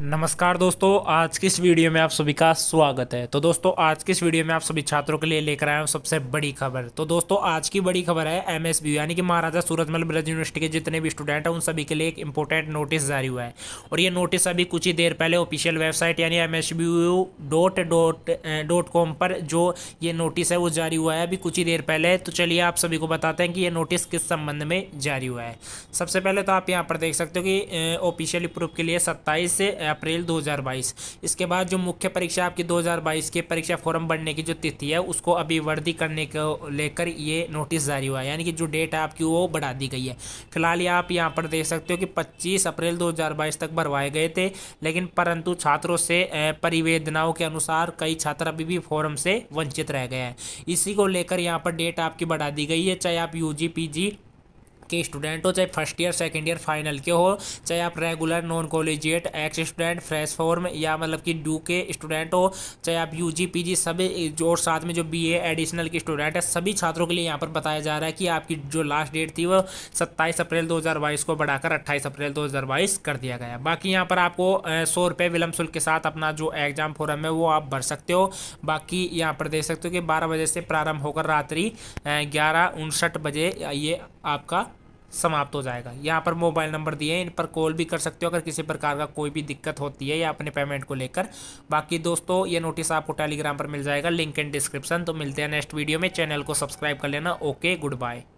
नमस्कार दोस्तों आज की इस वीडियो में आप सभी का स्वागत है तो दोस्तों आज की इस वीडियो में आप सभी छात्रों के लिए लेकर आया हूँ सबसे बड़ी खबर तो दोस्तों आज की बड़ी खबर है एमएसबी यानी कि महाराजा सूरजमल ब्रज यूनिवर्सिटी के जितने भी स्टूडेंट हैं उन सभी के लिए एक इंपॉर्टेंट नोटिस जारी हुआ है और ये नोटिस अभी कुछ ही देर पहले ऑफिशियल वेबसाइट यानी M dot dot dot com पर जो ये नोटिस है वो जारी हुआ है अभी कुछ ही देर पहले तो चलिए आप सभी को बताते हैं कि ये नोटिस किस संबंध में जारी हुआ है सबसे पहले तो आप यहाँ पर देख सकते हो कि ऑफिशियली eh, प्रूफ के लिए सत्ताईस eh, अप्रैल 2022 इसके बाद जो मुख्य परीक्षा आपकी 2022 के परीक्षा फॉर्म भरने की जो तिथि है उसको अभी वर्दी करने को लेकर ये नोटिस जारी हुआ है यानी कि जो डेट है आपकी वो बढ़ा दी गई है फिलहाल ये आप यहाँ पर देख सकते हो कि पच्चीस अप्रैल दो तक भरवाए गए थे लेकिन परंतु छात्रों से परिवेदनाओं के अनुसार कई छात्र अभी भी फॉर्म से वंचित रह गए हैं इसी को लेकर यहाँ पर डेट आपकी बढ़ा दी गई है चाहे आप यू जी के स्टूडेंट हो चाहे first year second year final के हो चाहे आप regular non collegiate ex student fresh form या मतलब कि डू के स्टूडेंट हो चाहे आप यू जी पी जी सभी जो साथ में जो बी एडिशनल के स्टूडेंट है सभी छात्रों के लिए यहाँ पर बताया जा रहा है कि आपकी जो लास्ट डेट थी वो सत्ताईस अप्रैल दो हज़ार बाईस को बढ़ाकर अट्ठाईस अप्रैल दो हज़ार बाईस कर दिया गया बाकी यहाँ पर आपको सौ रुपये विलम्ब शुल्क के साथ अपना जो एग्जाम फॉरम है वो आप भर सकते हो बाकी यहाँ पर देख सकते हो कि बारह बजे से प्रारंभ होकर रात्रि ग्यारह उनसठ बजे ये आपका समाप्त हो जाएगा यहाँ पर मोबाइल नंबर दिए हैं इन पर कॉल भी कर सकते हो अगर किसी प्रकार का कोई भी दिक्कत होती है या अपने पेमेंट को लेकर बाकी दोस्तों ये नोटिस आपको टेलीग्राम पर मिल जाएगा लिंक एंड डिस्क्रिप्शन तो मिलते हैं नेक्स्ट वीडियो में चैनल को सब्सक्राइब कर लेना ओके गुड बाय